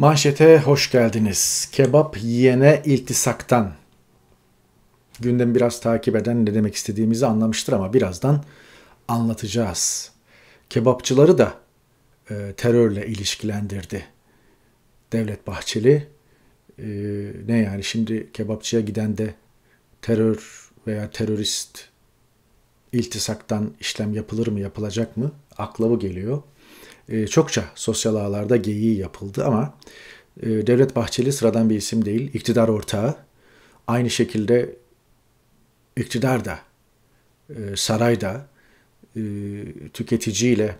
Manşete hoş geldiniz. Kebap yiyene iltisaktan. gündem biraz takip eden ne demek istediğimizi anlamıştır ama birazdan anlatacağız. Kebapçıları da e, terörle ilişkilendirdi. Devlet Bahçeli e, ne yani şimdi kebapçıya giden de terör veya terörist iltisaktan işlem yapılır mı yapılacak mı? Akla bu geliyor. Ee, çokça sosyal ağlarda geyiği yapıldı ama e, Devlet Bahçeli sıradan bir isim değil, iktidar ortağı. Aynı şekilde iktidar da, e, saray da e, tüketiciyle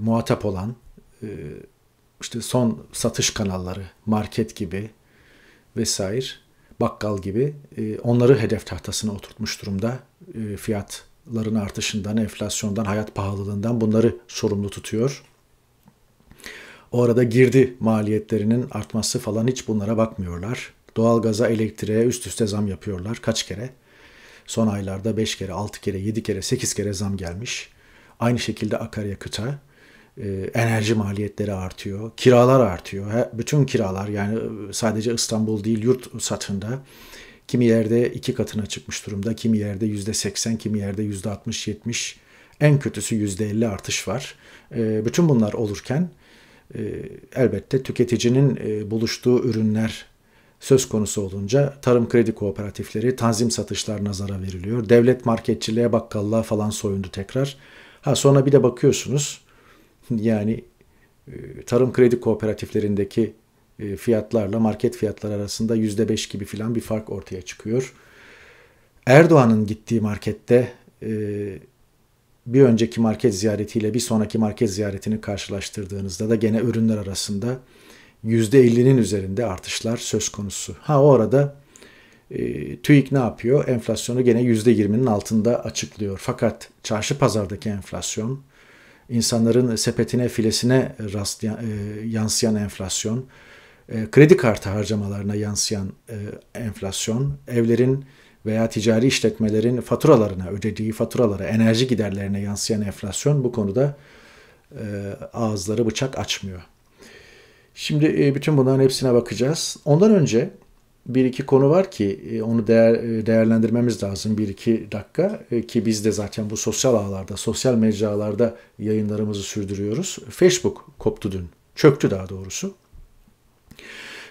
muhatap olan işte son satış kanalları, market gibi vesaire, bakkal gibi onları hedef tahtasına oturtmuş durumda fiyat kiraların artışından, enflasyondan, hayat pahalılığından bunları sorumlu tutuyor. O arada girdi maliyetlerinin artması falan hiç bunlara bakmıyorlar. Doğalgaza, elektriğe üst üste zam yapıyorlar kaç kere? Son aylarda 5 kere, 6 kere, 7 kere, 8 kere zam gelmiş. Aynı şekilde akaryakıta e, enerji maliyetleri artıyor, kiralar artıyor. Bütün kiralar yani sadece İstanbul değil yurt satında Kimi yerde iki katına çıkmış durumda, kimi yerde yüzde %80, kimi yerde yüzde %60-70, en kötüsü yüzde %50 artış var. Ee, bütün bunlar olurken e, elbette tüketicinin e, buluştuğu ürünler söz konusu olunca tarım kredi kooperatifleri tanzim satışlar zarar veriliyor. Devlet marketçiliğe, bakkallığa falan soyundu tekrar. Ha sonra bir de bakıyorsunuz yani e, tarım kredi kooperatiflerindeki e, fiyatlarla market fiyatları arasında %5 gibi filan bir fark ortaya çıkıyor. Erdoğan'ın gittiği markette e, bir önceki market ziyaretiyle bir sonraki market ziyaretini karşılaştırdığınızda da gene ürünler arasında %50'nin üzerinde artışlar söz konusu. Ha o arada e, TÜİK ne yapıyor? Enflasyonu gene %20'nin altında açıklıyor. Fakat çarşı pazardaki enflasyon, insanların sepetine filesine rastlayan, yansıyan enflasyon, e, kredi kartı harcamalarına yansıyan e, enflasyon, evlerin veya ticari işletmelerin faturalarına, ödediği faturalara, enerji giderlerine yansıyan enflasyon bu konuda e, ağızları bıçak açmıyor. Şimdi bütün bunların hepsine bakacağız. Ondan önce bir iki konu var ki onu değer, değerlendirmemiz lazım bir iki dakika ki biz de zaten bu sosyal ağlarda, sosyal mecralarda yayınlarımızı sürdürüyoruz. Facebook koptu dün, çöktü daha doğrusu.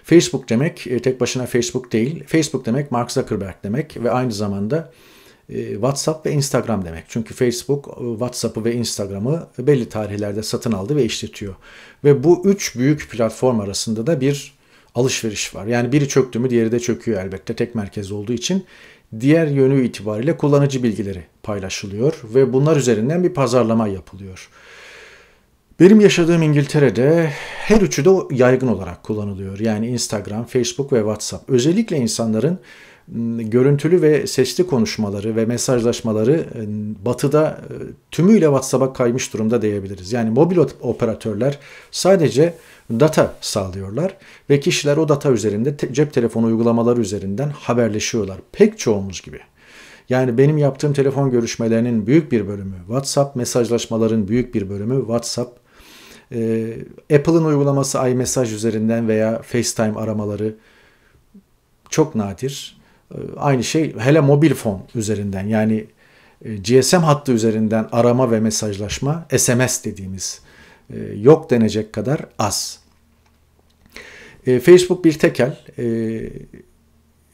Facebook demek e, tek başına Facebook değil. Facebook demek Mark Zuckerberg demek ve aynı zamanda e, WhatsApp ve Instagram demek. Çünkü Facebook e, WhatsApp'ı ve Instagram'ı belli tarihlerde satın aldı ve işletiyor. Ve bu üç büyük platform arasında da bir alışveriş var. Yani biri çöktü mü diğeri de çöküyor elbette tek merkez olduğu için. Diğer yönü itibariyle kullanıcı bilgileri paylaşılıyor ve bunlar üzerinden bir pazarlama yapılıyor. Benim yaşadığım İngiltere'de her üçü de yaygın olarak kullanılıyor. Yani Instagram, Facebook ve WhatsApp. Özellikle insanların ıı, görüntülü ve sesli konuşmaları ve mesajlaşmaları ıı, batıda ıı, tümüyle WhatsApp'a kaymış durumda diyebiliriz. Yani mobil operatörler sadece data sağlıyorlar ve kişiler o data üzerinde cep telefonu uygulamaları üzerinden haberleşiyorlar. Pek çoğumuz gibi. Yani benim yaptığım telefon görüşmelerinin büyük bir bölümü WhatsApp, mesajlaşmaların büyük bir bölümü WhatsApp ee, Apple'ın uygulaması iMessage üzerinden veya FaceTime aramaları çok nadir. Ee, aynı şey hele mobil fon üzerinden yani e, GSM hattı üzerinden arama ve mesajlaşma SMS dediğimiz e, yok denecek kadar az. E, Facebook bir tekel,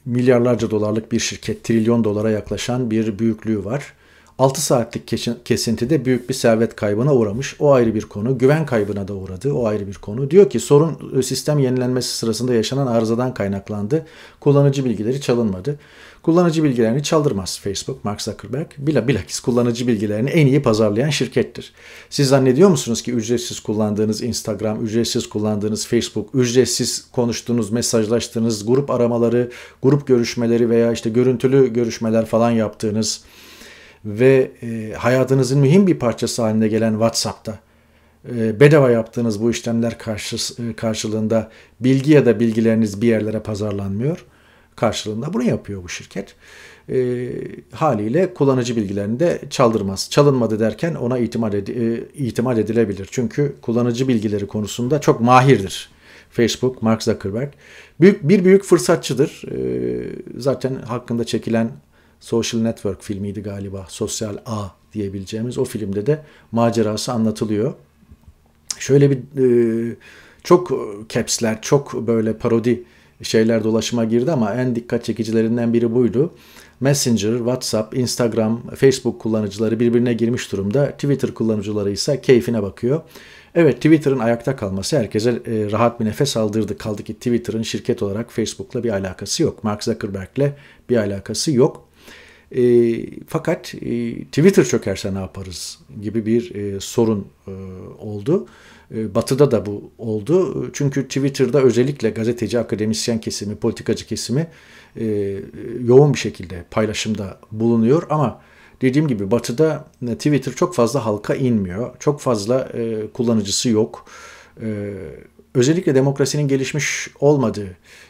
milyarlarca dolarlık bir şirket, trilyon dolara yaklaşan bir büyüklüğü var. 6 saatlik kesintide büyük bir servet kaybına uğramış. O ayrı bir konu. Güven kaybına da uğradı. O ayrı bir konu. Diyor ki sorun e, sistem yenilenmesi sırasında yaşanan arızadan kaynaklandı. Kullanıcı bilgileri çalınmadı. Kullanıcı bilgilerini çaldırmaz Facebook, Mark Zuckerberg. Bila bilakis kullanıcı bilgilerini en iyi pazarlayan şirkettir. Siz zannediyor musunuz ki ücretsiz kullandığınız Instagram, ücretsiz kullandığınız Facebook, ücretsiz konuştuğunuz, mesajlaştığınız grup aramaları, grup görüşmeleri veya işte görüntülü görüşmeler falan yaptığınız ve e, hayatınızın mühim bir parçası haline gelen WhatsApp'ta e, bedava yaptığınız bu işlemler karşı, e, karşılığında bilgi ya da bilgileriniz bir yerlere pazarlanmıyor. Karşılığında bunu yapıyor bu şirket. E, haliyle kullanıcı bilgilerini de çaldırmaz. Çalınmadı derken ona itimat, ed- e, itimat edilebilir. Çünkü kullanıcı bilgileri konusunda çok mahirdir. Facebook, Mark Zuckerberg. Büyük, bir büyük fırsatçıdır. E, zaten hakkında çekilen Social Network filmiydi galiba. Sosyal A diyebileceğimiz o filmde de macerası anlatılıyor. Şöyle bir e, çok caps'ler, çok böyle parodi şeyler dolaşıma girdi ama en dikkat çekicilerinden biri buydu. Messenger, WhatsApp, Instagram, Facebook kullanıcıları birbirine girmiş durumda. Twitter kullanıcıları ise keyfine bakıyor. Evet Twitter'ın ayakta kalması herkese e, rahat bir nefes aldırdı. Kaldı ki Twitter'ın şirket olarak Facebook'la bir alakası yok. Mark Zuckerberg'le bir alakası yok. E, fakat e, Twitter çökerse ne yaparız gibi bir e, sorun e, oldu. E, batı'da da bu oldu. Çünkü Twitter'da özellikle gazeteci, akademisyen kesimi, politikacı kesimi e, yoğun bir şekilde paylaşımda bulunuyor ama dediğim gibi Batı'da e, Twitter çok fazla halka inmiyor. Çok fazla e, kullanıcısı yok. E, Özellikle demokrasinin gelişmiş olmadığı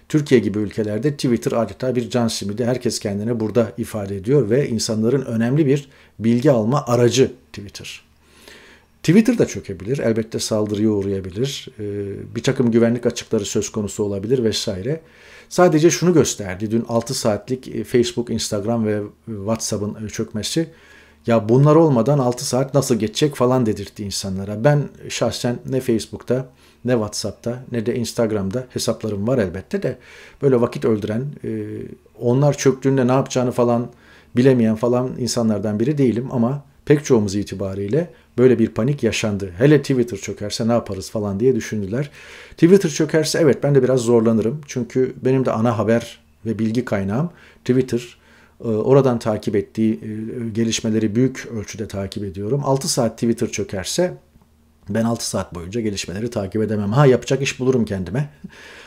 Türkiye gibi ülkelerde Twitter adeta bir can simidi. Herkes kendini burada ifade ediyor ve insanların önemli bir bilgi alma aracı Twitter. Twitter da çökebilir. Elbette saldırıya uğrayabilir. E, bir takım güvenlik açıkları söz konusu olabilir vesaire. Sadece şunu gösterdi. Dün 6 saatlik e, Facebook, Instagram ve WhatsApp'ın e, çökmesi. Ya bunlar olmadan 6 saat nasıl geçecek falan dedirtti insanlara. Ben şahsen ne Facebook'ta ne WhatsApp'ta ne de Instagram'da hesaplarım var elbette de böyle vakit öldüren, e, onlar çöktüğünde ne yapacağını falan bilemeyen falan insanlardan biri değilim ama pek çoğumuz itibariyle böyle bir panik yaşandı. Hele Twitter çökerse ne yaparız falan diye düşündüler. Twitter çökerse evet ben de biraz zorlanırım. Çünkü benim de ana haber ve bilgi kaynağım Twitter. E, oradan takip ettiği e, gelişmeleri büyük ölçüde takip ediyorum. 6 saat Twitter çökerse ben 6 saat boyunca gelişmeleri takip edemem. Ha yapacak iş bulurum kendime.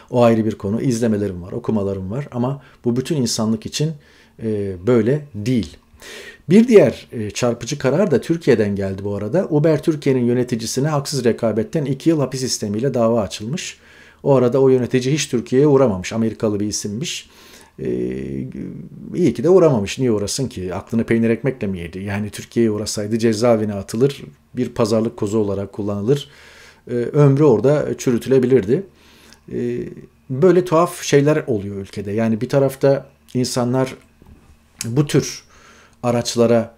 o ayrı bir konu. İzlemelerim var, okumalarım var ama bu bütün insanlık için e, böyle değil. Bir diğer e, çarpıcı karar da Türkiye'den geldi bu arada. Uber Türkiye'nin yöneticisine haksız rekabetten 2 yıl hapis sistemiyle dava açılmış. O arada o yönetici hiç Türkiye'ye uğramamış. Amerikalı bir isimmiş. E, iyi ki de uğramamış. Niye uğrasın ki? Aklını peynir ekmekle mi yedi? Yani Türkiye'ye uğrasaydı cezaevine atılır, bir pazarlık kozu olarak kullanılır. E, ömrü orada çürütülebilirdi. E, böyle tuhaf şeyler oluyor ülkede. Yani bir tarafta insanlar bu tür araçlara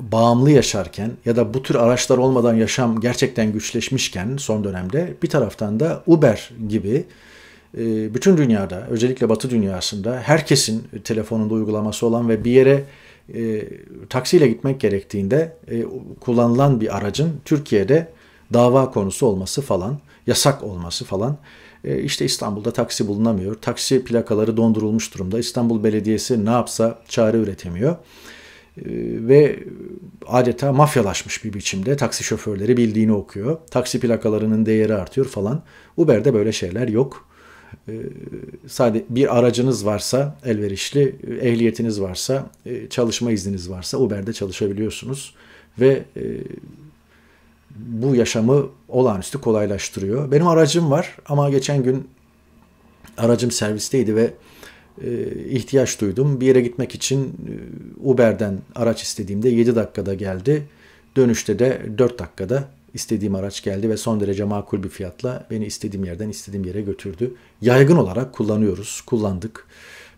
bağımlı yaşarken ya da bu tür araçlar olmadan yaşam gerçekten güçleşmişken son dönemde bir taraftan da Uber gibi ee, bütün dünyada özellikle batı dünyasında herkesin telefonunda uygulaması olan ve bir yere e, taksiyle gitmek gerektiğinde e, kullanılan bir aracın Türkiye'de dava konusu olması falan, yasak olması falan. E, işte İstanbul'da taksi bulunamıyor. Taksi plakaları dondurulmuş durumda. İstanbul Belediyesi ne yapsa çare üretemiyor. E, ve adeta mafyalaşmış bir biçimde taksi şoförleri bildiğini okuyor. Taksi plakalarının değeri artıyor falan. Uber'de böyle şeyler yok. Ee, sadece bir aracınız varsa elverişli, e, ehliyetiniz varsa, e, çalışma izniniz varsa Uber'de çalışabiliyorsunuz ve e, bu yaşamı olağanüstü kolaylaştırıyor. Benim aracım var ama geçen gün aracım servisteydi ve ihtiyaç duydum. Bir yere gitmek için Uber'den araç istediğimde 7 dakikada geldi. Dönüşte de 4 dakikada istediğim araç geldi ve son derece makul bir fiyatla beni istediğim yerden istediğim yere götürdü. Yaygın olarak kullanıyoruz, kullandık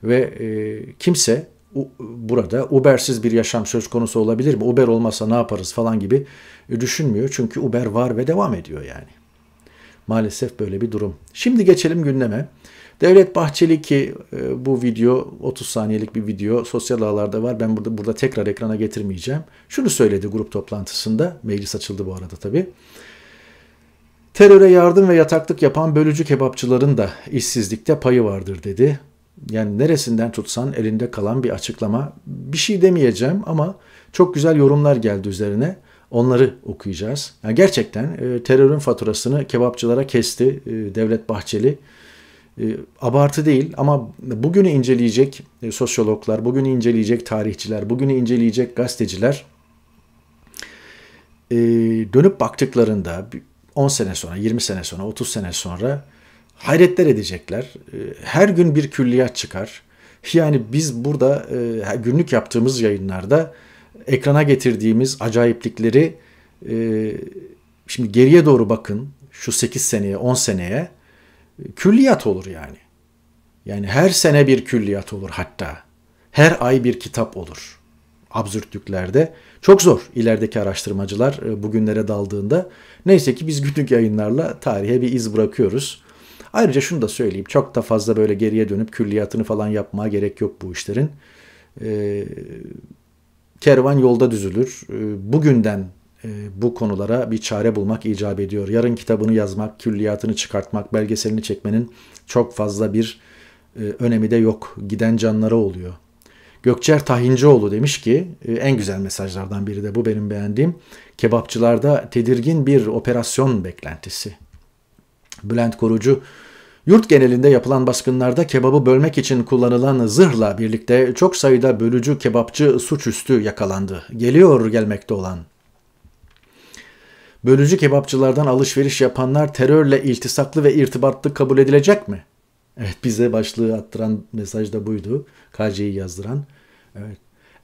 ve e, kimse burada Uber'siz bir yaşam söz konusu olabilir mi? Uber olmasa ne yaparız falan gibi düşünmüyor. Çünkü Uber var ve devam ediyor yani. Maalesef böyle bir durum. Şimdi geçelim gündeme. Devlet Bahçeli ki e, bu video 30 saniyelik bir video sosyal ağlarda var. Ben burada burada tekrar ekrana getirmeyeceğim. Şunu söyledi grup toplantısında. Meclis açıldı bu arada tabii. Teröre yardım ve yataklık yapan bölücü kebapçıların da işsizlikte payı vardır dedi. Yani neresinden tutsan elinde kalan bir açıklama. Bir şey demeyeceğim ama çok güzel yorumlar geldi üzerine. Onları okuyacağız. Yani gerçekten e, terörün faturasını kebapçılara kesti e, Devlet Bahçeli. E, abartı değil ama bugünü inceleyecek e, sosyologlar, bugünü inceleyecek tarihçiler, bugünü inceleyecek gazeteciler e, dönüp baktıklarında 10 sene sonra, 20 sene sonra, 30 sene sonra hayretler edecekler. E, her gün bir külliyat çıkar. Yani biz burada e, günlük yaptığımız yayınlarda ekrana getirdiğimiz acayiplikleri e, şimdi geriye doğru bakın şu 8 seneye 10 seneye e, külliyat olur yani. Yani her sene bir külliyat olur hatta. Her ay bir kitap olur. Absürtlüklerde. Çok zor ilerideki araştırmacılar e, bugünlere daldığında. Neyse ki biz günlük yayınlarla tarihe bir iz bırakıyoruz. Ayrıca şunu da söyleyeyim. Çok da fazla böyle geriye dönüp külliyatını falan yapmaya gerek yok bu işlerin. Ee, kervan yolda düzülür. Ee, bugünden e, bu konulara bir çare bulmak icap ediyor. Yarın kitabını yazmak, külliyatını çıkartmak, belgeselini çekmenin çok fazla bir e, önemi de yok. Giden canlara oluyor. Gökçer Tahincioğlu demiş ki e, en güzel mesajlardan biri de bu benim beğendiğim. Kebapçılarda tedirgin bir operasyon beklentisi. Bülent Korucu Yurt genelinde yapılan baskınlarda kebabı bölmek için kullanılan zırhla birlikte çok sayıda bölücü kebapçı suçüstü yakalandı. Geliyor gelmekte olan. Bölücü kebapçılardan alışveriş yapanlar terörle iltisaklı ve irtibatlı kabul edilecek mi? Evet bize başlığı attıran mesaj da buydu. KC'yi yazdıran. Evet.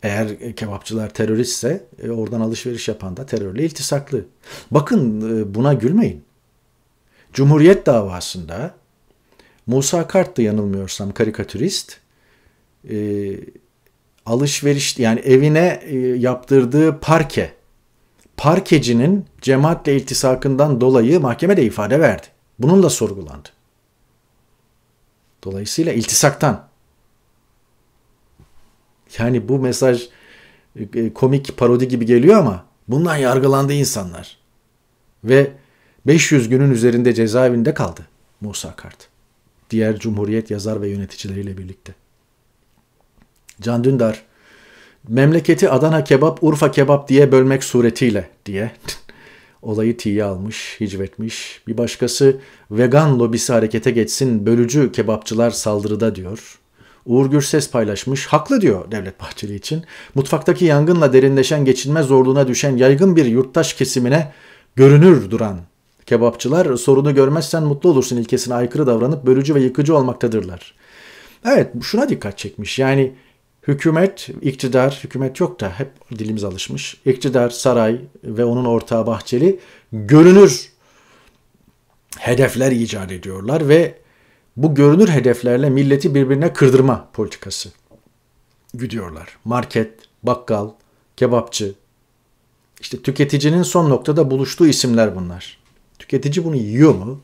Eğer kebapçılar teröristse e, oradan alışveriş yapan da terörle iltisaklı. Bakın e, buna gülmeyin. Cumhuriyet davasında Musa Kart da yanılmıyorsam karikatürist. E, alışveriş yani evine e, yaptırdığı parke parkecinin cemaatle iltisakından dolayı mahkemede ifade verdi. Bunun da sorgulandı. Dolayısıyla iltisaktan. Yani bu mesaj e, e, komik parodi gibi geliyor ama bundan yargılandı insanlar. Ve 500 günün üzerinde cezaevinde kaldı Musa Kart diğer Cumhuriyet yazar ve yöneticileriyle birlikte. Can Dündar, memleketi Adana kebap, Urfa kebap diye bölmek suretiyle diye olayı tiye almış, hicvetmiş. Bir başkası vegan lobisi harekete geçsin, bölücü kebapçılar saldırıda diyor. Uğur Gürses paylaşmış. Haklı diyor Devlet Bahçeli için. Mutfaktaki yangınla derinleşen geçinme zorluğuna düşen yaygın bir yurttaş kesimine görünür duran Kebapçılar sorunu görmezsen mutlu olursun ilkesine aykırı davranıp bölücü ve yıkıcı olmaktadırlar. Evet şuna dikkat çekmiş. Yani hükümet, iktidar, hükümet yok da hep dilimiz alışmış. İktidar, saray ve onun ortağı Bahçeli görünür hedefler icat ediyorlar ve bu görünür hedeflerle milleti birbirine kırdırma politikası güdüyorlar. Market, bakkal, kebapçı, işte tüketicinin son noktada buluştuğu isimler bunlar. Tüketici bunu yiyor mu?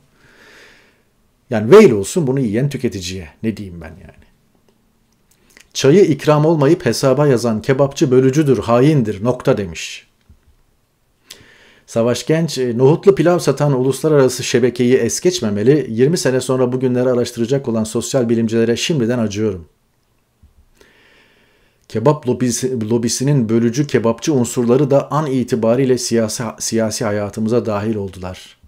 Yani veil olsun bunu yiyen tüketiciye. Ne diyeyim ben yani? Çayı ikram olmayıp hesaba yazan kebapçı bölücüdür, haindir, nokta demiş. Savaş Genç, e, nohutlu pilav satan uluslararası şebekeyi es geçmemeli, 20 sene sonra bugünleri araştıracak olan sosyal bilimcilere şimdiden acıyorum. Kebap lobisi, lobisinin bölücü kebapçı unsurları da an itibariyle siyasi, siyasi hayatımıza dahil oldular.''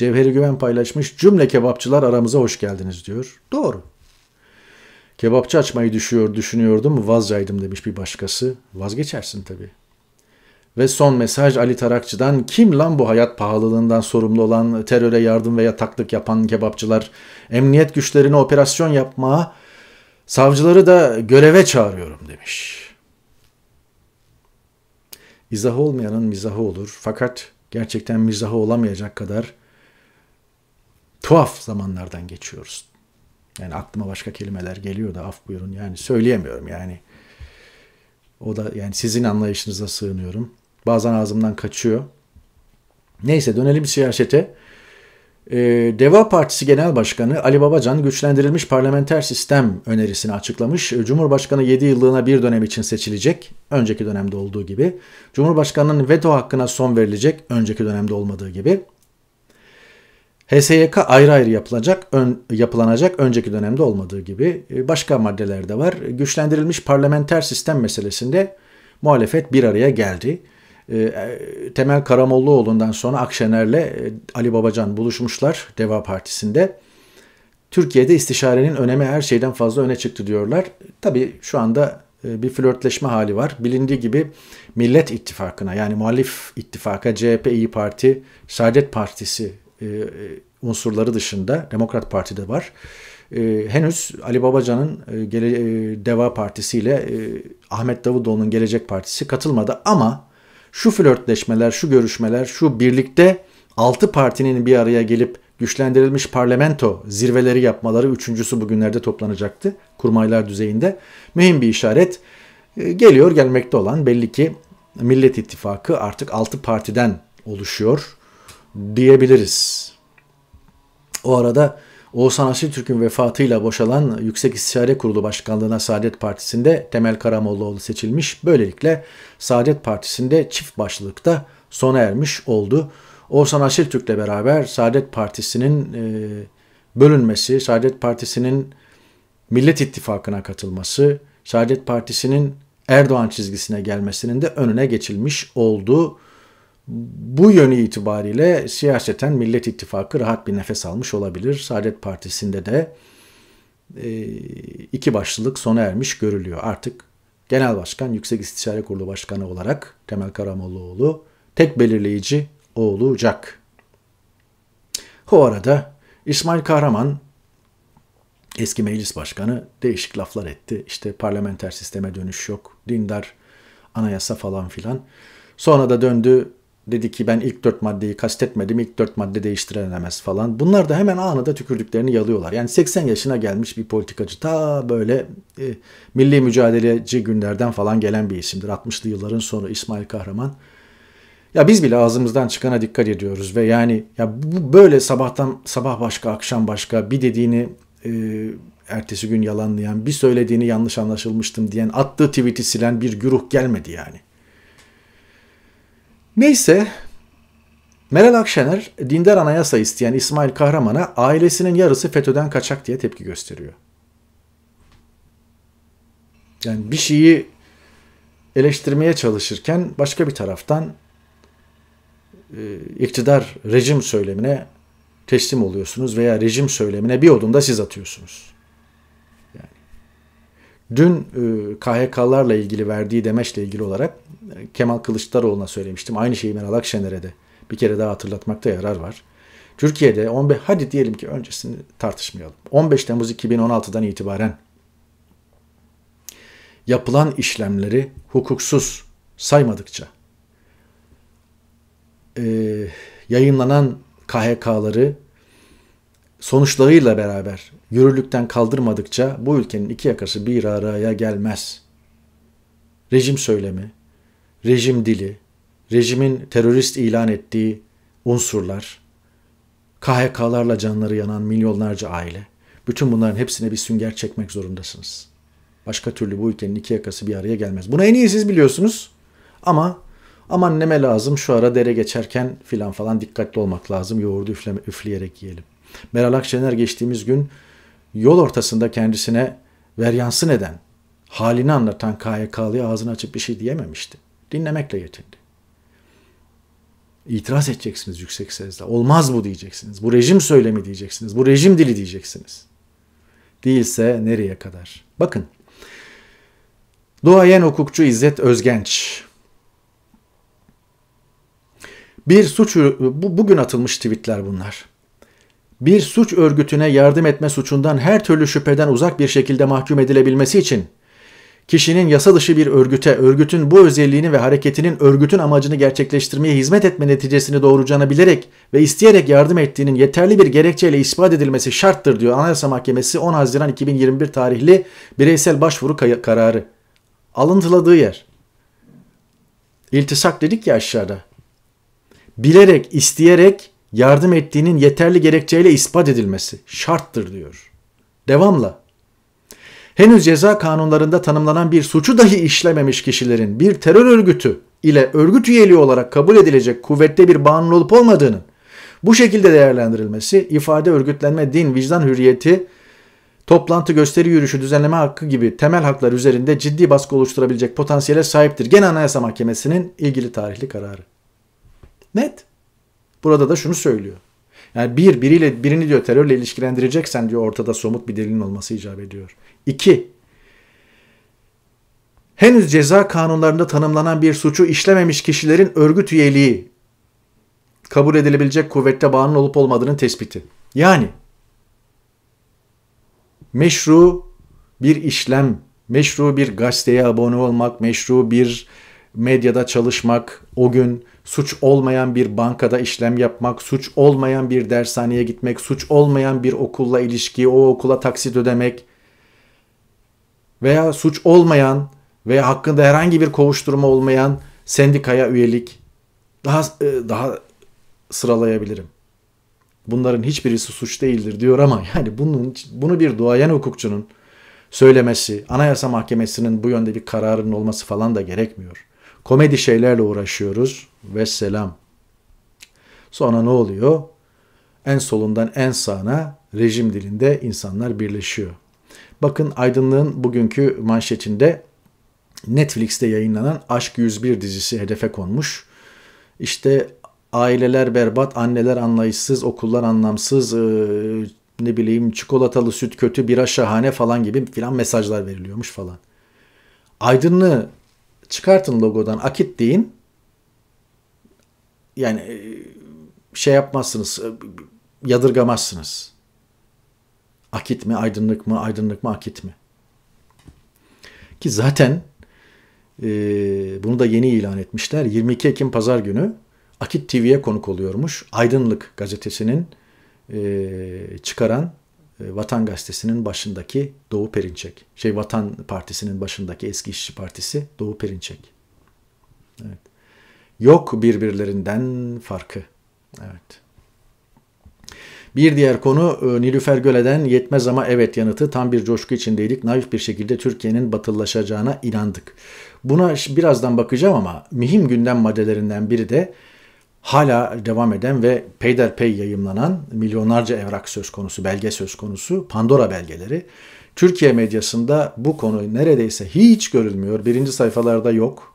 Cevheri Güven paylaşmış cümle kebapçılar aramıza hoş geldiniz diyor. Doğru. Kebapçı açmayı düşüyor, düşünüyordum vazgeçtim demiş bir başkası. Vazgeçersin tabi. Ve son mesaj Ali Tarakçı'dan kim lan bu hayat pahalılığından sorumlu olan teröre yardım ve yataklık yapan kebapçılar emniyet güçlerine operasyon yapmaya savcıları da göreve çağırıyorum demiş. İzahı olmayanın mizahı olur fakat gerçekten mizahı olamayacak kadar tuhaf zamanlardan geçiyoruz. Yani aklıma başka kelimeler geliyor da af buyurun yani söyleyemiyorum yani. O da yani sizin anlayışınıza sığınıyorum. Bazen ağzımdan kaçıyor. Neyse dönelim siyasete. Ee, Deva Partisi Genel Başkanı Ali Babacan güçlendirilmiş parlamenter sistem önerisini açıklamış. Cumhurbaşkanı 7 yıllığına bir dönem için seçilecek. Önceki dönemde olduğu gibi. Cumhurbaşkanının veto hakkına son verilecek. Önceki dönemde olmadığı gibi. HSYK ayrı ayrı yapılacak, ön, yapılanacak önceki dönemde olmadığı gibi e, başka maddelerde var. Güçlendirilmiş parlamenter sistem meselesinde muhalefet bir araya geldi. E, e, Temel Karamollaoğlu'ndan sonra Akşener'le Ali Babacan buluşmuşlar Deva Partisi'nde. Türkiye'de istişarenin önemi her şeyden fazla öne çıktı diyorlar. Tabii şu anda bir flörtleşme hali var. Bilindiği gibi Millet İttifakı'na yani muhalif ittifaka CHP, İyi Parti, Saadet Partisi e, e, unsurları dışında Demokrat Parti'de var. E, henüz Ali Babacan'ın gele, Deva Partisi ile Ahmet Davutoğlu'nun Gelecek Partisi katılmadı ama şu flörtleşmeler, şu görüşmeler, şu birlikte 6 partinin bir araya gelip güçlendirilmiş parlamento zirveleri yapmaları üçüncüsü bugünlerde toplanacaktı kurmaylar düzeyinde. Mühim bir işaret e, geliyor gelmekte olan belli ki Millet İttifakı artık 6 partiden oluşuyor diyebiliriz. O arada Oğuzhan Asiltürk'ün vefatıyla boşalan Yüksek İstişare Kurulu Başkanlığına Saadet Partisi'nde Temel Karamollaoğlu seçilmiş. Böylelikle Saadet Partisi'nde çift başlılıkta sona ermiş oldu. Oğuzhan Asiltürk'le beraber Saadet Partisi'nin e, bölünmesi, Saadet Partisi'nin Millet İttifakı'na katılması, Saadet Partisi'nin Erdoğan çizgisine gelmesinin de önüne geçilmiş olduğu bu yönü itibariyle siyaseten Millet İttifakı rahat bir nefes almış olabilir. Saadet Partisi'nde de e, iki başlılık sona ermiş görülüyor. Artık Genel Başkan, Yüksek İstişare Kurulu Başkanı olarak Temel Karamollaoğlu tek belirleyici olacak. O arada İsmail Kahraman eski meclis başkanı değişik laflar etti. İşte parlamenter sisteme dönüş yok, dindar anayasa falan filan. Sonra da döndü dedi ki ben ilk dört maddeyi kastetmedim. ilk dört madde değiştirilemez falan. Bunlar da hemen anında tükürdüklerini yalıyorlar. Yani 80 yaşına gelmiş bir politikacı ta böyle e, milli mücadeleci günlerden falan gelen bir isimdir. 60'lı yılların sonu İsmail Kahraman. Ya biz bile ağzımızdan çıkana dikkat ediyoruz ve yani ya bu böyle sabahtan sabah başka akşam başka bir dediğini e, ertesi gün yalanlayan, bir söylediğini yanlış anlaşılmıştım diyen, attığı tweet'i silen bir güruh gelmedi yani. Neyse Meral Akşener dindar anayasa isteyen İsmail Kahraman'a ailesinin yarısı FETÖ'den kaçak diye tepki gösteriyor. Yani bir şeyi eleştirmeye çalışırken başka bir taraftan e, iktidar rejim söylemine teslim oluyorsunuz veya rejim söylemine bir odun da siz atıyorsunuz. Yani. Dün e, KHK'larla ilgili verdiği demeçle ilgili olarak Kemal Kılıçdaroğlu'na söylemiştim. Aynı şeyi Meral Akşener'e de bir kere daha hatırlatmakta yarar var. Türkiye'de 15 hadi diyelim ki öncesini tartışmayalım. 15 Temmuz 2016'dan itibaren yapılan işlemleri hukuksuz saymadıkça e, yayınlanan KHK'ları sonuçlarıyla beraber yürürlükten kaldırmadıkça bu ülkenin iki yakası bir araya gelmez. Rejim söylemi, rejim dili, rejimin terörist ilan ettiği unsurlar, KHK'larla canları yanan milyonlarca aile, bütün bunların hepsine bir sünger çekmek zorundasınız. Başka türlü bu ülkenin iki yakası bir araya gelmez. Bunu en iyi siz biliyorsunuz ama aman neme lazım şu ara dere geçerken filan falan dikkatli olmak lazım. Yoğurdu üfleme, üfleyerek yiyelim. Meral Akşener geçtiğimiz gün yol ortasında kendisine veryansın neden halini anlatan KYK'lıya ağzını açıp bir şey diyememişti. Dinlemekle yetindi. İtiraz edeceksiniz yüksek sesle. Olmaz bu diyeceksiniz. Bu rejim söylemi diyeceksiniz. Bu rejim dili diyeceksiniz. Değilse nereye kadar? Bakın. Duayen hukukçu İzzet Özgenç. Bir suç bu, bugün atılmış tweetler bunlar. Bir suç örgütüne yardım etme suçundan her türlü şüpheden uzak bir şekilde mahkum edilebilmesi için kişinin yasa dışı bir örgüte, örgütün bu özelliğini ve hareketinin örgütün amacını gerçekleştirmeye hizmet etme neticesini doğuracağını bilerek ve isteyerek yardım ettiğinin yeterli bir gerekçeyle ispat edilmesi şarttır diyor Anayasa Mahkemesi 10 Haziran 2021 tarihli bireysel başvuru kararı. Alıntıladığı yer. İltisak dedik ya aşağıda. Bilerek, isteyerek yardım ettiğinin yeterli gerekçeyle ispat edilmesi şarttır diyor. Devamla henüz ceza kanunlarında tanımlanan bir suçu dahi işlememiş kişilerin bir terör örgütü ile örgüt üyeliği olarak kabul edilecek kuvvette bir bağımlı olup olmadığının bu şekilde değerlendirilmesi ifade, örgütlenme, din, vicdan hürriyeti, toplantı, gösteri, yürüyüşü, düzenleme hakkı gibi temel haklar üzerinde ciddi baskı oluşturabilecek potansiyele sahiptir. Gene Anayasa Mahkemesi'nin ilgili tarihli kararı. Net. Burada da şunu söylüyor. Yani bir, biriyle, birini diyor terörle ilişkilendireceksen diyor ortada somut bir delilin olması icap ediyor. İki, henüz ceza kanunlarında tanımlanan bir suçu işlememiş kişilerin örgüt üyeliği kabul edilebilecek kuvvette bağının olup olmadığının tespiti. Yani meşru bir işlem, meşru bir gazeteye abone olmak, meşru bir medyada çalışmak, o gün suç olmayan bir bankada işlem yapmak, suç olmayan bir dershaneye gitmek, suç olmayan bir okulla ilişki, o okula taksit ödemek veya suç olmayan veya hakkında herhangi bir kovuşturma olmayan sendikaya üyelik daha e, daha sıralayabilirim. Bunların hiçbirisi suç değildir diyor ama yani bunun bunu bir duayen hukukçunun söylemesi, Anayasa Mahkemesi'nin bu yönde bir kararının olması falan da gerekmiyor. Komedi şeylerle uğraşıyoruz. Ve selam. Sonra ne oluyor? En solundan en sağına rejim dilinde insanlar birleşiyor. Bakın Aydınlığın bugünkü manşetinde Netflix'te yayınlanan Aşk 101 dizisi hedefe konmuş. İşte aileler berbat, anneler anlayışsız, okullar anlamsız, e, ne bileyim çikolatalı süt kötü, bira şahane falan gibi filan mesajlar veriliyormuş falan. Aydınlığı çıkartın logodan akit deyin. Yani e, şey yapmazsınız, e, yadırgamazsınız. Akit mi, aydınlık mı, aydınlık mı, akit mi? Ki zaten e, bunu da yeni ilan etmişler. 22 Ekim Pazar günü Akit TV'ye konuk oluyormuş. Aydınlık gazetesinin e, çıkaran e, Vatan Gazetesi'nin başındaki Doğu Perinçek. Şey Vatan Partisi'nin başındaki eski İşçi partisi Doğu Perinçek. Evet. Yok birbirlerinden farkı. Evet. Bir diğer konu e, Nilüfer Göle'den yetmez ama evet yanıtı tam bir coşku içindeydik. Naif bir şekilde Türkiye'nin batıllaşacağına inandık. Buna birazdan bakacağım ama mühim gündem maddelerinden biri de hala devam eden ve peyderpey yayımlanan milyonlarca evrak söz konusu, belge söz konusu, Pandora belgeleri. Türkiye medyasında bu konu neredeyse hiç görülmüyor. Birinci sayfalarda yok.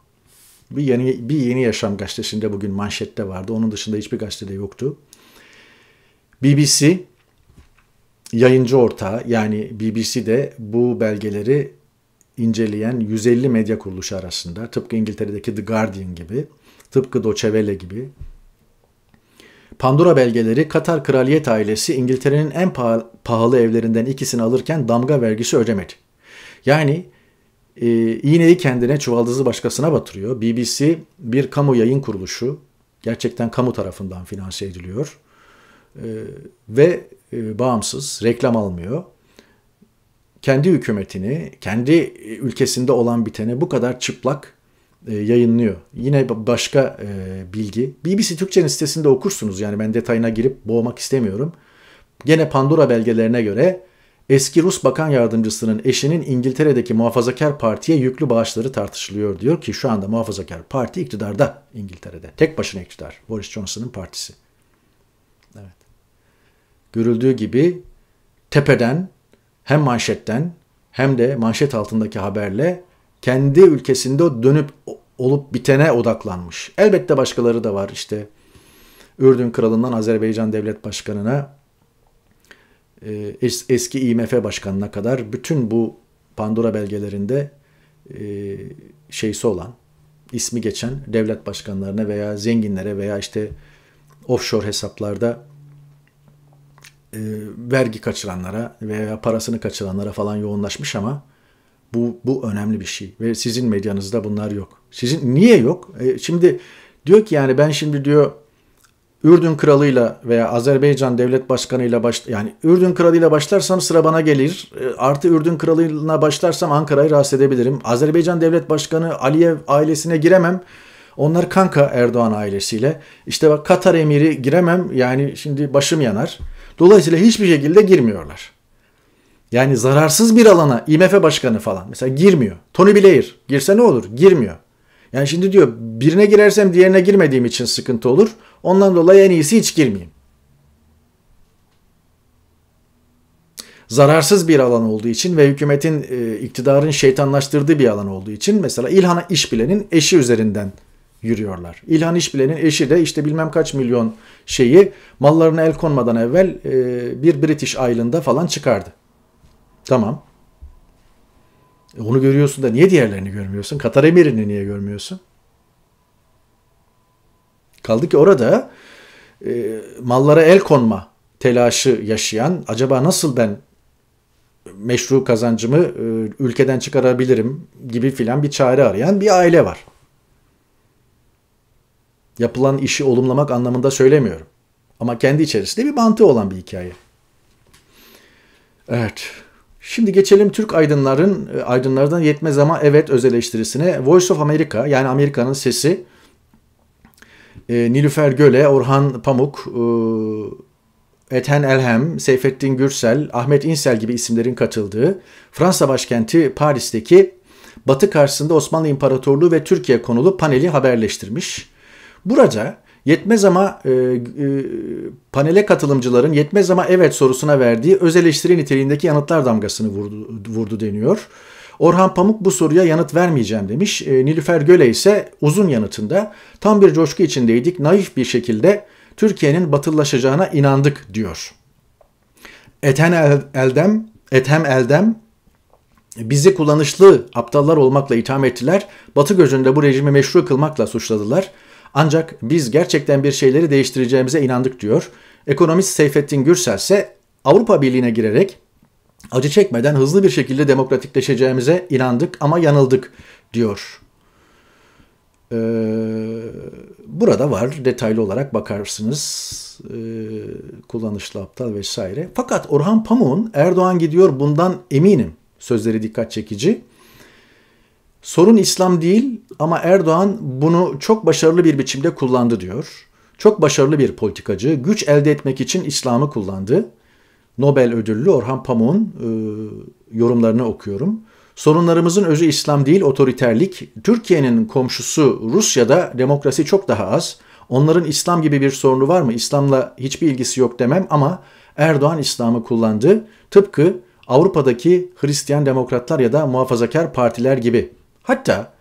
Bir yeni, bir yeni Yaşam gazetesinde bugün manşette vardı. Onun dışında hiçbir gazetede yoktu. BBC yayıncı ortağı yani BBC de bu belgeleri inceleyen 150 medya kuruluşu arasında tıpkı İngiltere'deki The Guardian gibi, tıpkı Docevele gibi Pandora belgeleri Katar kraliyet ailesi İngiltere'nin en pahalı, evlerinden ikisini alırken damga vergisi ödemedi. Yani e, iğneyi kendine çuvaldızı başkasına batırıyor. BBC bir kamu yayın kuruluşu. Gerçekten kamu tarafından finanse ediliyor. E, ve e, bağımsız, reklam almıyor. Kendi hükümetini, kendi e, ülkesinde olan bitene bu kadar çıplak e, yayınlıyor. Yine başka e, bilgi. BBC Türkçe'nin sitesinde okursunuz. Yani ben detayına girip boğmak istemiyorum. Gene Pandora belgelerine göre eski Rus bakan yardımcısının eşinin İngiltere'deki muhafazakar partiye yüklü bağışları tartışılıyor diyor ki şu anda muhafazakar parti iktidarda İngiltere'de. Tek başına iktidar. Boris Johnson'ın partisi. Evet. Görüldüğü gibi tepeden hem manşetten hem de manşet altındaki haberle kendi ülkesinde dönüp olup bitene odaklanmış. Elbette başkaları da var işte. Ürdün Kralı'ndan Azerbaycan Devlet Başkanı'na e, eski IMF Başkanı'na kadar bütün bu Pandora belgelerinde e, şeysi olan, ismi geçen devlet başkanlarına veya zenginlere veya işte offshore hesaplarda e, vergi kaçıranlara veya parasını kaçıranlara falan yoğunlaşmış ama bu, bu önemli bir şey ve sizin medyanızda bunlar yok. Sizin niye yok? E, şimdi diyor ki yani ben şimdi diyor Ürdün kralıyla veya Azerbaycan devlet başkanıyla baş yani Ürdün kralıyla başlarsam sıra bana gelir. E, artı Ürdün kralına başlarsam Ankara'yı rahatsız edebilirim. Azerbaycan devlet başkanı Aliyev ailesine giremem. Onlar kanka Erdoğan ailesiyle. İşte bak Katar emiri giremem yani şimdi başım yanar. Dolayısıyla hiçbir şekilde girmiyorlar. Yani zararsız bir alana IMF başkanı falan mesela girmiyor. Tony Blair girse ne olur? Girmiyor. Yani şimdi diyor birine girersem diğerine girmediğim için sıkıntı olur. Ondan dolayı en iyisi hiç girmeyeyim. Zararsız bir alan olduğu için ve hükümetin e, iktidarın şeytanlaştırdığı bir alan olduğu için mesela İlhan İşbilen'in eşi üzerinden yürüyorlar. İlhan İşbilen'in eşi de işte bilmem kaç milyon şeyi mallarına el konmadan evvel e, bir British Island'a falan çıkardı. Tamam. E onu görüyorsun da niye diğerlerini görmüyorsun? Katar emirini niye görmüyorsun? Kaldı ki orada e, mallara el konma telaşı yaşayan, acaba nasıl ben meşru kazancımı e, ülkeden çıkarabilirim gibi filan bir çare arayan bir aile var. Yapılan işi olumlamak anlamında söylemiyorum. Ama kendi içerisinde bir mantığı olan bir hikaye. Evet. Şimdi geçelim Türk aydınların e, aydınlardan yetmez ama evet öz eleştirisine. Voice of America yani Amerika'nın sesi e, Nilüfer Göle, Orhan Pamuk, e, Ethen Elhem, Seyfettin Gürsel, Ahmet İnsel gibi isimlerin katıldığı Fransa başkenti Paris'teki Batı karşısında Osmanlı İmparatorluğu ve Türkiye konulu paneli haberleştirmiş. Burada Yetmez ama e, e, panele katılımcıların yetmez ama evet sorusuna verdiği öz eleştiri niteliğindeki yanıtlar damgasını vurdu, vurdu deniyor. Orhan Pamuk bu soruya yanıt vermeyeceğim demiş. E, Nilüfer Göle ise uzun yanıtında tam bir coşku içindeydik naif bir şekilde Türkiye'nin batıllaşacağına inandık diyor. Ethem El Eldem, Ethem Eldem bizi kullanışlı aptallar olmakla itham ettiler. Batı gözünde bu rejimi meşru kılmakla suçladılar. Ancak biz gerçekten bir şeyleri değiştireceğimize inandık diyor. Ekonomist Seyfettin Gürsel ise Avrupa Birliği'ne girerek acı çekmeden hızlı bir şekilde demokratikleşeceğimize inandık ama yanıldık diyor. Ee, burada var detaylı olarak bakarsınız ee, kullanışlı aptal vesaire. Fakat Orhan Pamuk'un Erdoğan gidiyor bundan eminim sözleri dikkat çekici. Sorun İslam değil ama Erdoğan bunu çok başarılı bir biçimde kullandı diyor. Çok başarılı bir politikacı, güç elde etmek için İslam'ı kullandı. Nobel ödüllü Orhan Pamuk'un e, yorumlarını okuyorum. Sorunlarımızın özü İslam değil, otoriterlik. Türkiye'nin komşusu Rusya'da demokrasi çok daha az. Onların İslam gibi bir sorunu var mı? İslam'la hiçbir ilgisi yok demem ama Erdoğan İslam'ı kullandı. Tıpkı Avrupa'daki Hristiyan demokratlar ya da muhafazakar partiler gibi. Hatta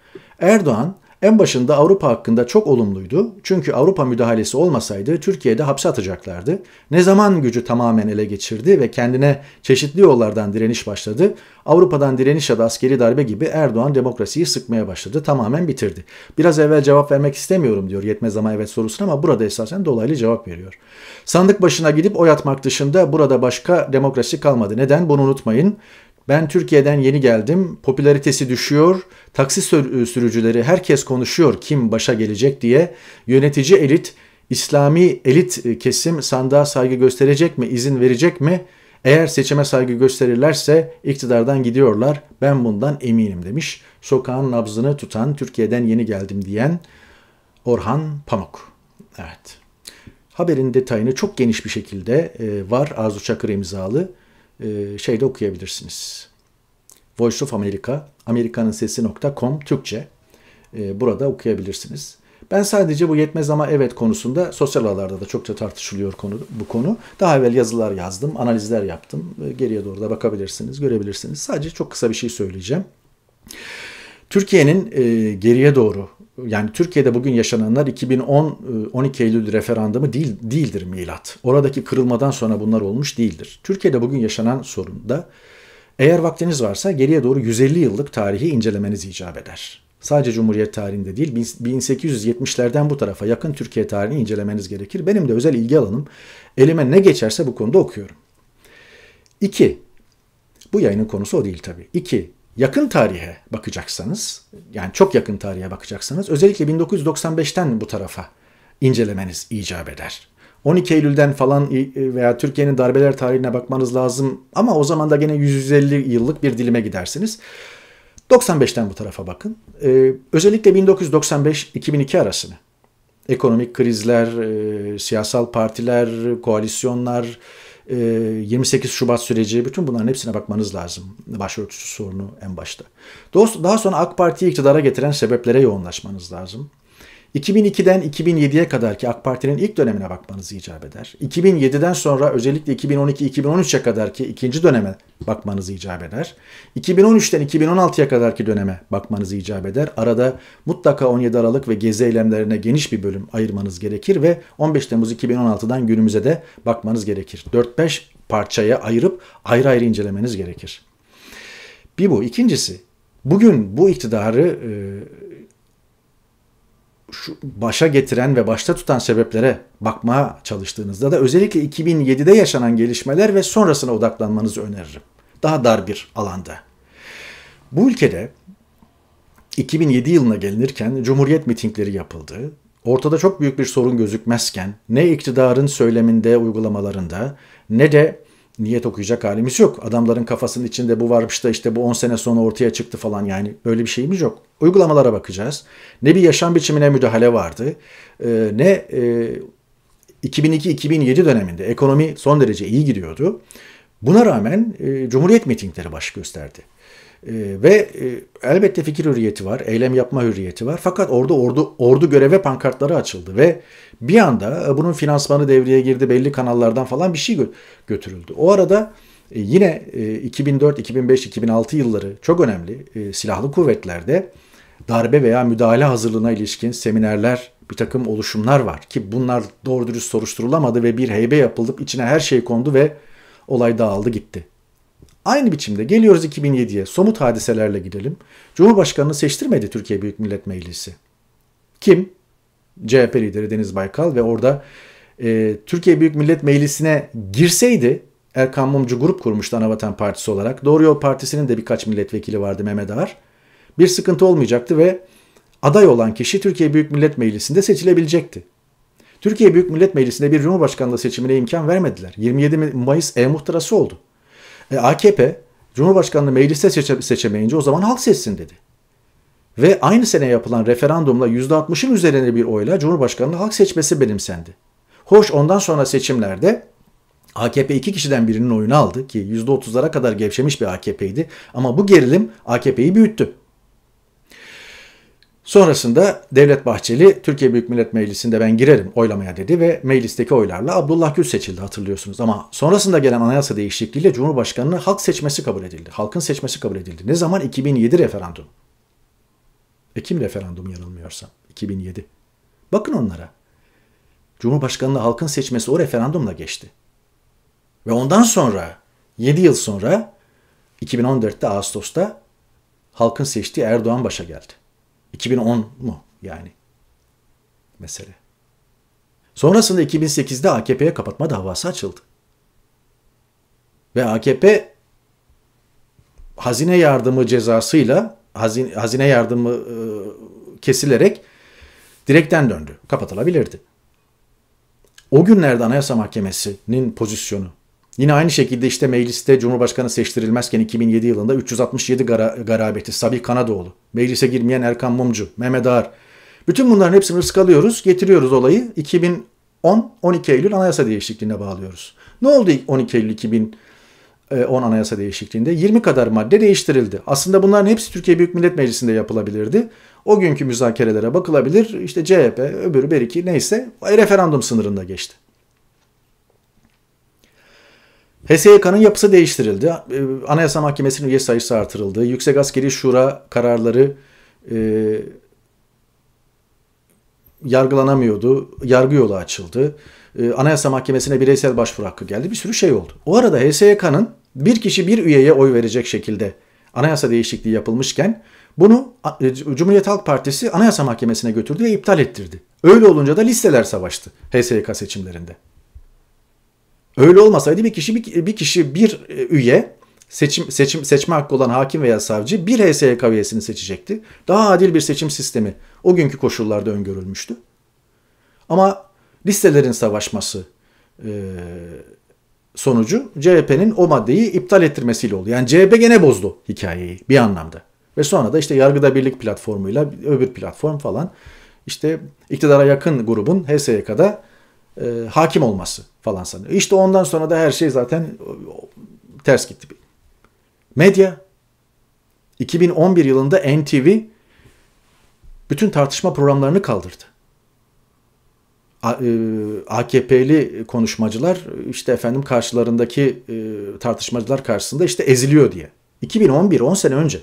Erdoğan en başında Avrupa hakkında çok olumluydu. Çünkü Avrupa müdahalesi olmasaydı Türkiye'de hapse atacaklardı. Ne zaman gücü tamamen ele geçirdi ve kendine çeşitli yollardan direniş başladı. Avrupa'dan direniş ya da askeri darbe gibi Erdoğan demokrasiyi sıkmaya başladı. Tamamen bitirdi. Biraz evvel cevap vermek istemiyorum diyor yetmez ama evet sorusuna ama burada esasen dolaylı cevap veriyor. Sandık başına gidip oy atmak dışında burada başka demokrasi kalmadı. Neden? Bunu unutmayın. Ben Türkiye'den yeni geldim. Popülaritesi düşüyor. Taksi e, sürücüleri herkes konuşuyor kim başa gelecek diye. Yönetici elit, İslami elit e, kesim sandığa saygı gösterecek mi, izin verecek mi? Eğer seçime saygı gösterirlerse iktidardan gidiyorlar. Ben bundan eminim demiş. Sokağın nabzını tutan, Türkiye'den yeni geldim diyen Orhan Pamuk. Evet. Haberin detayını çok geniş bir şekilde e, var Arzu Çakır imzalı. E, şeyde okuyabilirsiniz. Voice of America, Amerika'nın amerikanınsesi.com Türkçe. E, burada okuyabilirsiniz. Ben sadece bu yetmez ama evet konusunda sosyal ağlarda da çokça tartışılıyor konu, bu konu. Daha evvel yazılar yazdım, analizler yaptım. E, geriye doğru da bakabilirsiniz, görebilirsiniz. Sadece çok kısa bir şey söyleyeceğim. Türkiye'nin e, geriye doğru yani Türkiye'de bugün yaşananlar 2010 12 e, Eylül referandumu değil değildir milat. Oradaki kırılmadan sonra bunlar olmuş değildir. Türkiye'de bugün yaşanan sorun da eğer vaktiniz varsa geriye doğru 150 yıllık tarihi incelemeniz icap eder. Sadece Cumhuriyet tarihinde değil 1870'lerden bu tarafa yakın Türkiye tarihini incelemeniz gerekir. Benim de özel ilgi alanım elime ne geçerse bu konuda okuyorum. 2. Bu yayının konusu o değil tabii. 2 yakın tarihe bakacaksanız, yani çok yakın tarihe bakacaksanız özellikle 1995'ten bu tarafa incelemeniz icap eder. 12 Eylül'den falan e, e, veya Türkiye'nin darbeler tarihine bakmanız lazım ama o zaman da gene 150 yıllık bir dilime gidersiniz. 95'ten bu tarafa bakın. Ee, özellikle 1995-2002 arasını. Ekonomik krizler, e, siyasal partiler, koalisyonlar, 28 ee, Şubat süreci bütün bunların hepsine bakmanız lazım. Başörtüsü sorunu en başta. Daha sonra AK Parti'yi iktidara getiren sebeplere yoğunlaşmanız lazım. 2002'den 2007'ye kadar ki AK Parti'nin ilk dönemine bakmanız icap eder. 2007'den sonra özellikle 2012-2013'e kadar ki ikinci döneme bakmanız icap eder. 2013'ten 2016'ya kadar ki döneme bakmanız icap eder. Arada mutlaka 17 Aralık ve gezi eylemlerine geniş bir bölüm ayırmanız gerekir ve 15 Temmuz 2016'dan günümüze de bakmanız gerekir. 4-5 parçaya ayırıp ayrı ayrı incelemeniz gerekir. Bir bu. İkincisi Bugün bu iktidarı e, şu başa getiren ve başta tutan sebeplere bakmaya çalıştığınızda da özellikle 2007'de yaşanan gelişmeler ve sonrasına odaklanmanızı öneririm. Daha dar bir alanda. Bu ülkede 2007 yılına gelinirken cumhuriyet mitingleri yapıldı. Ortada çok büyük bir sorun gözükmezken ne iktidarın söyleminde, uygulamalarında ne de niyet okuyacak halimiz yok. Adamların kafasının içinde bu varmış da işte bu 10 sene sonra ortaya çıktı falan yani böyle bir şeyimiz yok. Uygulamalara bakacağız. Ne bir yaşam biçimine müdahale vardı e, ne 2002-2007 e, döneminde ekonomi son derece iyi gidiyordu. Buna rağmen e, Cumhuriyet mitingleri baş gösterdi. Ee, ve e, elbette fikir hürriyeti var, eylem yapma hürriyeti var. Fakat orada ordu ordu göreve pankartları açıldı ve bir anda e, bunun finansmanı devreye girdi, belli kanallardan falan bir şey götürüldü. O arada e, yine 2004, 2005, 2006 yılları çok önemli silahlı kuvvetlerde darbe veya müdahale hazırlığına ilişkin seminerler, bir takım oluşumlar var ki bunlar doğru dürüst soruşturulamadı ve bir heybe yapıldı içine her şey kondu ve olay dağıldı gitti. Aynı biçimde geliyoruz 2007'ye somut hadiselerle gidelim. Cumhurbaşkanını seçtirmedi Türkiye Büyük Millet Meclisi. Kim? CHP lideri Deniz Baykal ve orada e, Türkiye Büyük Millet Meclisi'ne girseydi Erkan Mumcu grup kurmuştu Anavatan Partisi olarak. Doğru Yol Partisi'nin de birkaç milletvekili vardı Mehmet Ağar. Bir sıkıntı olmayacaktı ve aday olan kişi Türkiye Büyük Millet Meclisi'nde seçilebilecekti. Türkiye Büyük Millet Meclisi'nde bir Cumhurbaşkanlığı seçimine imkan vermediler. 27 Mayıs e-muhtırası oldu. E, AKP Cumhurbaşkanlığı meclise seçe, seçemeyince o zaman halk seçsin dedi. Ve aynı sene yapılan referandumla %60'ın üzerinde bir oyla Cumhurbaşkanlığı halk seçmesi benimsendi. Hoş ondan sonra seçimlerde AKP iki kişiden birinin oyunu aldı ki %30'lara kadar gevşemiş bir AKP'ydi ama bu gerilim AKP'yi büyüttü. Sonrasında Devlet Bahçeli Türkiye Büyük Millet Meclisi'nde ben girerim oylamaya dedi ve meclisteki oylarla Abdullah Gül seçildi hatırlıyorsunuz. Ama sonrasında gelen anayasa değişikliğiyle Cumhurbaşkanı'nı halk seçmesi kabul edildi. Halkın seçmesi kabul edildi. Ne zaman? 2007 referandum. Ekim referandumu yanılmıyorsam. 2007. Bakın onlara. Cumhurbaşkanı'nı halkın seçmesi o referandumla geçti. Ve ondan sonra 7 yıl sonra 2014'te Ağustos'ta halkın seçtiği Erdoğan başa geldi. 2010 mu yani mesele. Sonrasında 2008'de AKP'ye kapatma davası açıldı. Ve AKP hazine yardımı cezasıyla hazine, hazine yardımı e, kesilerek direkten döndü. Kapatılabilirdi. O günlerde Anayasa Mahkemesi'nin pozisyonu Yine aynı şekilde işte mecliste Cumhurbaşkanı seçtirilmezken 2007 yılında 367 gara, garabeti Sabih Kanadoğlu, meclise girmeyen Erkan Mumcu, Mehmet Ağar. Bütün bunların hepsini ıskalıyoruz, getiriyoruz olayı 2010-12 Eylül anayasa değişikliğine bağlıyoruz. Ne oldu 12 Eylül 2010 anayasa değişikliğinde? 20 kadar madde değiştirildi. Aslında bunların hepsi Türkiye Büyük Millet Meclisi'nde yapılabilirdi. O günkü müzakerelere bakılabilir. İşte CHP, öbürü bir iki neyse referandum sınırında geçti. HSYK'nın yapısı değiştirildi. Ee, anayasa Mahkemesi'nin üye sayısı artırıldı. Yüksek Askeri Şura kararları e, yargılanamıyordu. Yargı yolu açıldı. E, Anayasa Mahkemesi'ne bireysel başvuru hakkı geldi. Bir sürü şey oldu. O arada HSYK'nın bir kişi bir üyeye oy verecek şekilde anayasa değişikliği yapılmışken bunu e, Cumhuriyet Halk Partisi Anayasa Mahkemesi'ne götürdü ve iptal ettirdi. Öyle olunca da listeler savaştı HSYK seçimlerinde. Öyle olmasaydı bir kişi bir, bir kişi bir e, üye seçim seçim seçme hakkı olan hakim veya savcı bir HSYK üyesini seçecekti. Daha adil bir seçim sistemi o günkü koşullarda öngörülmüştü. Ama listelerin savaşması e, sonucu CHP'nin o maddeyi iptal ettirmesiyle oldu. Yani CHP gene bozdu hikayeyi bir anlamda. Ve sonra da işte yargıda birlik platformuyla öbür platform falan işte iktidara yakın grubun HSYK'da e, hakim olması falan sanıyor. İşte ondan sonra da her şey zaten ters gitti. Medya 2011 yılında NTV bütün tartışma programlarını kaldırdı. AKP'li e, konuşmacılar işte efendim karşılarındaki e, tartışmacılar karşısında işte eziliyor diye. 2011 10 sene önce.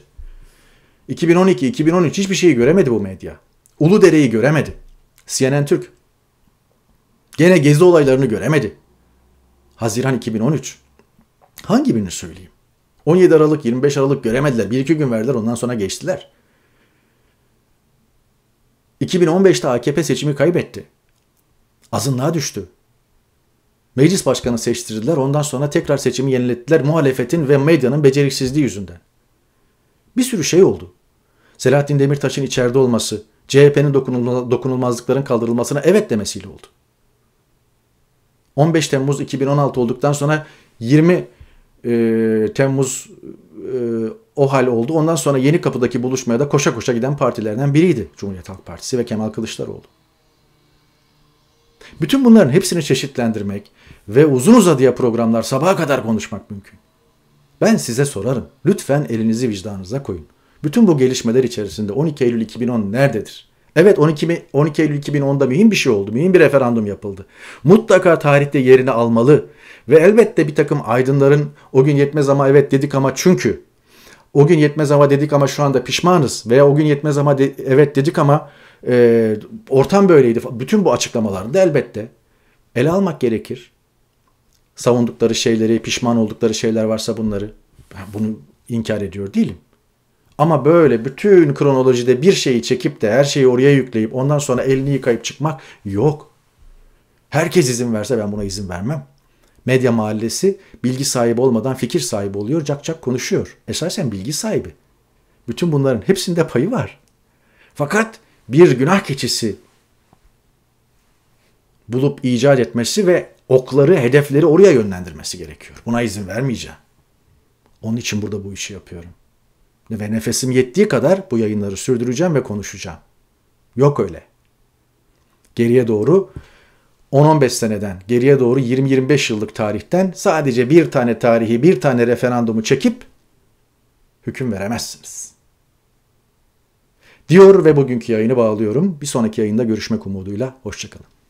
2012 2013 hiçbir şeyi göremedi bu medya. Uludere'yi göremedi. CNN Türk Gene gezi olaylarını göremedi. Haziran 2013. Hangi birini söyleyeyim? 17 Aralık, 25 Aralık göremediler. bir iki gün verdiler ondan sonra geçtiler. 2015'te AKP seçimi kaybetti. Azınlığa düştü. Meclis başkanı seçtirdiler. Ondan sonra tekrar seçimi yenilettiler muhalefetin ve medyanın beceriksizliği yüzünden. Bir sürü şey oldu. Selahattin Demirtaş'ın içeride olması, CHP'nin dokunulmazlıkların kaldırılmasına evet demesiyle oldu. 15 Temmuz 2016 olduktan sonra 20 e, Temmuz e, o hal oldu. Ondan sonra yeni kapıdaki buluşmaya da koşa koşa giden partilerden biriydi Cumhuriyet Halk Partisi ve Kemal Kılıçdaroğlu. Bütün bunların hepsini çeşitlendirmek ve uzun uzadıya programlar sabaha kadar konuşmak mümkün. Ben size sorarım. Lütfen elinizi vicdanınıza koyun. Bütün bu gelişmeler içerisinde 12 Eylül 2010 nerededir? Evet 12, 12 Eylül 2010'da mühim bir şey oldu. Mühim bir referandum yapıldı. Mutlaka tarihte yerini almalı. Ve elbette bir takım aydınların o gün yetmez ama evet dedik ama çünkü o gün yetmez ama dedik ama şu anda pişmanız veya o gün yetmez ama de, evet dedik ama e, ortam böyleydi. Bütün bu açıklamalarda elbette ele almak gerekir. Savundukları şeyleri, pişman oldukları şeyler varsa bunları ben bunu inkar ediyor değilim. Ama böyle bütün kronolojide bir şeyi çekip de her şeyi oraya yükleyip ondan sonra elini yıkayıp çıkmak yok. Herkes izin verse ben buna izin vermem. Medya mahallesi bilgi sahibi olmadan fikir sahibi oluyor, cak cak konuşuyor. Esasen bilgi sahibi. Bütün bunların hepsinde payı var. Fakat bir günah keçisi bulup icat etmesi ve okları, hedefleri oraya yönlendirmesi gerekiyor. Buna izin vermeyeceğim. Onun için burada bu işi yapıyorum ve nefesim yettiği kadar bu yayınları sürdüreceğim ve konuşacağım. Yok öyle. Geriye doğru 10-15 seneden, geriye doğru 20-25 yıllık tarihten sadece bir tane tarihi, bir tane referandumu çekip hüküm veremezsiniz. Diyor ve bugünkü yayını bağlıyorum. Bir sonraki yayında görüşmek umuduyla. Hoşçakalın.